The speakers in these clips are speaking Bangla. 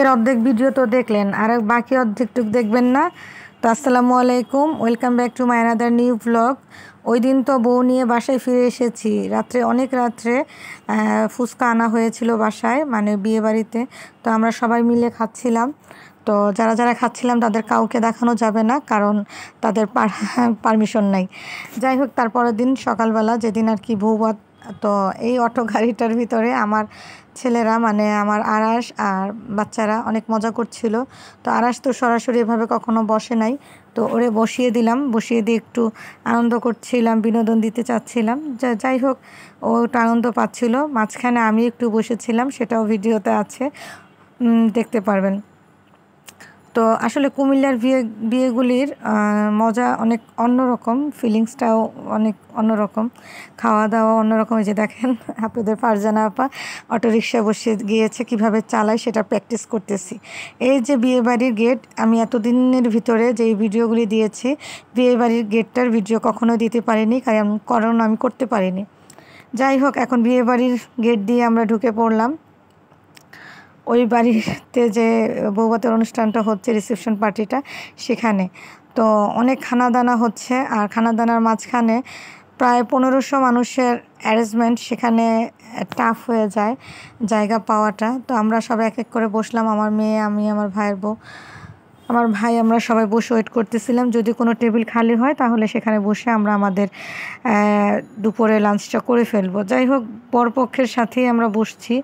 এর অর্ধেক ভিডিও তো দেখলেন আর বাকি অর্ধেকটুক দেখবেন না তো আসসালামু আলাইকুম welcome back to my another new blog ওই দিন তো বউ নিয়ে বাসায় ফিরে এসেছি রাত্রে অনেক রাত্রে ফুচকা আনা হয়েছিল বাসায় মানে বিয়ে বাড়িতে তো আমরা সবাই মিলে খাচ্ছিলাম তো যারা যারা খাচ্ছিলাম তাদের কাউকে দেখানো যাবে না কারণ তাদের পারমিশন নাই যাই হোক তারপরের দিন সকালবেলা যেদিন আর কি বউ তো এই অটো গাড়িটার ভিতরে আমার ছেলেরা মানে আমার আরাস আর বাচ্চারা অনেক মজা করছিল তো আরাস তো সরাসরি এভাবে কখনো বসে নাই তো ওরে বসিয়ে দিলাম বসিয়ে দিয়ে একটু আনন্দ করছিলাম বিনোদন দিতে চাচ্ছিলাম যাই হোক ও একটু আনন্দ পাচ্ছিলো মাঝখানে আমি একটু বসেছিলাম সেটাও ভিডিওতে আছে দেখতে পারবেন তো আসলে কুমিল্লার বিয়ে বিয়েগুলির মজা অনেক অন্যরকম ফিলিংসটাও অনেক অন্যরকম খাওয়া দাওয়া অন্যরকম যে দেখেন আপনাদের ফারজানা আপা অটোরিকশা বসে গিয়েছে কিভাবে চালায় সেটা প্র্যাকটিস করতেছি এই যে বিয়েবাড়ির গেট আমি এতদিনের ভিতরে যে ভিডিওগুলি দিয়েছি বিয়েবাড়ির গেটটার ভিডিও কখনো দিতে পারিনি কারণ কারণ আমি করতে পারিনি যাই হোক এখন বিয়েবাড়ির গেট দিয়ে আমরা ঢুকে পড়লাম ওই বাড়িতে যে বৌবাতের অনুষ্ঠানটা হচ্ছে রিসেপশন পার্টিটা সেখানে তো অনেক খানা দানা হচ্ছে আর খানা দানার মাঝখানে প্রায় পনেরোশো মানুষের অ্যারেঞ্জমেন্ট সেখানে টাফ হয়ে যায় জায়গা পাওয়াটা তো আমরা সবাই এক এক করে বসলাম আমার মেয়ে আমি আমার ভাইয়ের বউ আমার ভাই আমরা সবাই বসে ওয়েট করতেছিলাম যদি কোনো টেবিল খালি হয় তাহলে সেখানে বসে আমরা আমাদের দুপুরে লাঞ্চটা করে ফেলবো যাই হোক বরপক্ষের সাথেই আমরা বসছি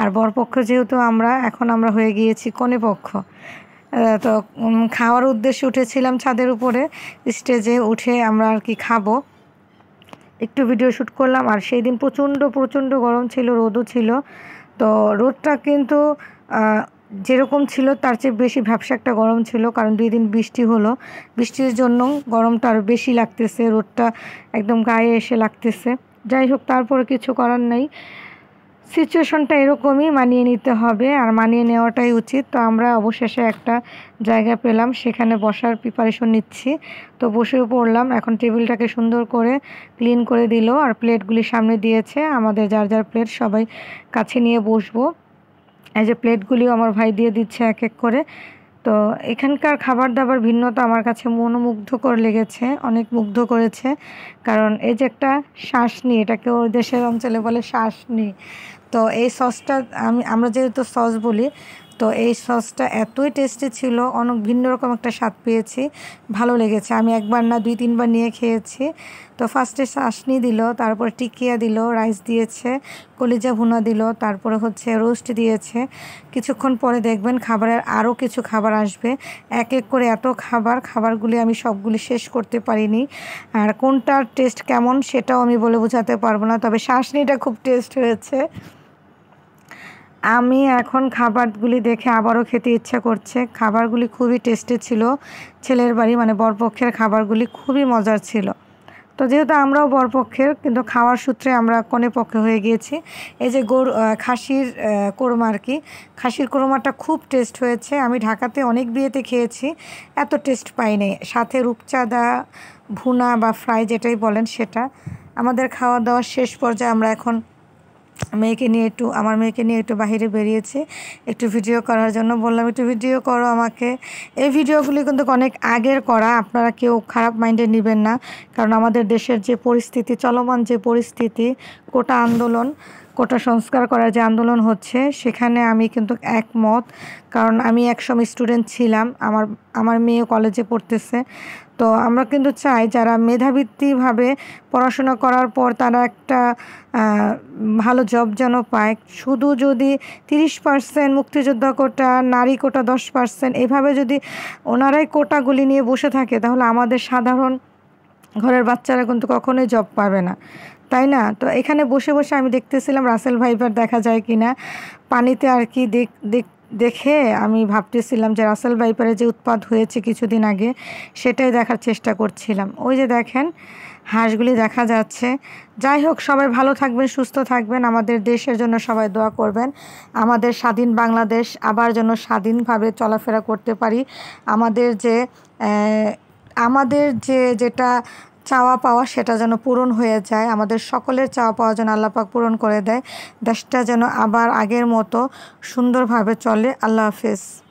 আর বরপক্ষ যেহেতু আমরা এখন আমরা হয়ে গিয়েছি কনেপক্ষ তো খাওয়ার উদ্দেশ্যে উঠেছিলাম ছাদের উপরে স্টেজে উঠে আমরা আর কি খাবো একটু ভিডিও শ্যুট করলাম আর সেই দিন প্রচণ্ড প্রচণ্ড গরম ছিল রোদও ছিল তো রোদটা কিন্তু যেরকম ছিল তার চেয়ে বেশি ভ্যাবসা একটা গরম ছিল কারণ দুই দিন বৃষ্টি হলো বৃষ্টির জন্য গরমটা আরও বেশি লাগতেছে রোদটা একদম গায়ে এসে লাগতেছে যাই হোক তারপরে কিছু করার নাই সিচুয়েশনটা এরকমই মানিয়ে নিতে হবে আর মানিয়ে নেওয়াটাই উচিত তো আমরা অবশেষে একটা জায়গা পেলাম সেখানে বসার প্রিপারেশন নিচ্ছি তো বসেও পড়লাম এখন টেবিলটাকে সুন্দর করে ক্লিন করে দিল আর প্লেটগুলি সামনে দিয়েছে আমাদের যার যার প্লেট সবাই কাছে নিয়ে বসবো এই যে প্লেটগুলিও আমার ভাই দিয়ে দিচ্ছে এক এক করে তো এখানকার খাবার দাবার ভিন্নতা আমার কাছে মনোমুগ্ধকর লেগেছে অনেক মুগ্ধ করেছে কারণ এই যে একটা নিই এটাকে ওর দেশের অঞ্চলে বলে নিই তো এই সসটা আমি আমরা যেহেতু সস বলি তো এই সসটা এতই টেস্টি ছিল অনেক ভিন্ন রকম একটা স্বাদ পেয়েছি ভালো লেগেছে আমি একবার না দুই তিনবার নিয়ে খেয়েছি তো ফার্স্টে শাসনি দিল তারপর টিকিয়া দিল রাইস দিয়েছে কলিজা ভুনা দিল তারপরে হচ্ছে রোস্ট দিয়েছে কিছুক্ষণ পরে দেখবেন খাবারের আরও কিছু খাবার আসবে এক এক করে এত খাবার খাবারগুলি আমি সবগুলি শেষ করতে পারিনি আর কোনটার টেস্ট কেমন সেটাও আমি বলে বোঝাতে পারবো না তবে শাসনিটা খুব টেস্ট হয়েছে আমি এখন খাবারগুলি দেখে আবারও খেতে ইচ্ছা করছে খাবারগুলি খুবই টেস্টি ছিল ছেলের বাড়ি মানে বরপক্ষের খাবারগুলি খুবই মজার ছিল তো যেহেতু আমরাও বরপক্ষের কিন্তু খাওয়ার সূত্রে আমরা কনে পক্ষে হয়ে গিয়েছি এই যে গোর খাসির কোরমা আর কি খাসির কোরমাটা খুব টেস্ট হয়েছে আমি ঢাকাতে অনেক বিয়েতে খেয়েছি এত টেস্ট পাইনি সাথে রূপচাঁদা ভুনা বা ফ্রাই যেটাই বলেন সেটা আমাদের খাওয়া দাওয়া শেষ পর্যায়ে আমরা এখন মেয়েকে নিয়ে একটু আমার মেয়েকে নিয়ে একটু বাহিরে বেরিয়েছে একটু ভিডিও করার জন্য বললাম একটু ভিডিও করো আমাকে এই ভিডিওগুলি কিন্তু অনেক আগের করা আপনারা কেউ খারাপ মাইন্ডে নেবেন না কারণ আমাদের দেশের যে পরিস্থিতি চলমান যে পরিস্থিতি কোটা আন্দোলন কোটা সংস্কার করার যে আন্দোলন হচ্ছে সেখানে আমি কিন্তু একমত কারণ আমি একসময় স্টুডেন্ট ছিলাম আমার আমার মেয়ে কলেজে পড়তেছে তো আমরা কিন্তু চাই যারা মেধাবৃত্তিভাবে পড়াশোনা করার পর তারা একটা ভালো জব যেন পায় শুধু যদি তিরিশ পার্সেন্ট মুক্তিযোদ্ধা কোটা নারী কোটা দশ পার্সেন্ট এভাবে যদি ওনারাই কোটাগুলি নিয়ে বসে থাকে তাহলে আমাদের সাধারণ ঘরের বাচ্চারা কিন্তু কখনোই জব পাবে না তাই না তো এখানে বসে বসে আমি দেখতেছিলাম রাসেল ভাইবার দেখা যায় কি না পানিতে আর কি দেখ দেখে আমি ভাবতেছিলাম যে রাসেল বাইপারে যে উৎপাদ হয়েছে কিছুদিন আগে সেটাই দেখার চেষ্টা করছিলাম ওই যে দেখেন হাঁসগুলি দেখা যাচ্ছে যাই হোক সবাই ভালো থাকবেন সুস্থ থাকবেন আমাদের দেশের জন্য সবাই দোয়া করবেন আমাদের স্বাধীন বাংলাদেশ আবার যেন স্বাধীনভাবে চলাফেরা করতে পারি আমাদের যে আমাদের যে যেটা চাওয়া পাওয়া সেটা যেন পূরণ হয়ে যায় আমাদের সকলের চাওয়া পাওয়া যেন আল্লাপাক পূরণ করে দেয় দেশটা যেন আবার আগের মতো সুন্দরভাবে চলে আল্লাহ হাফিজ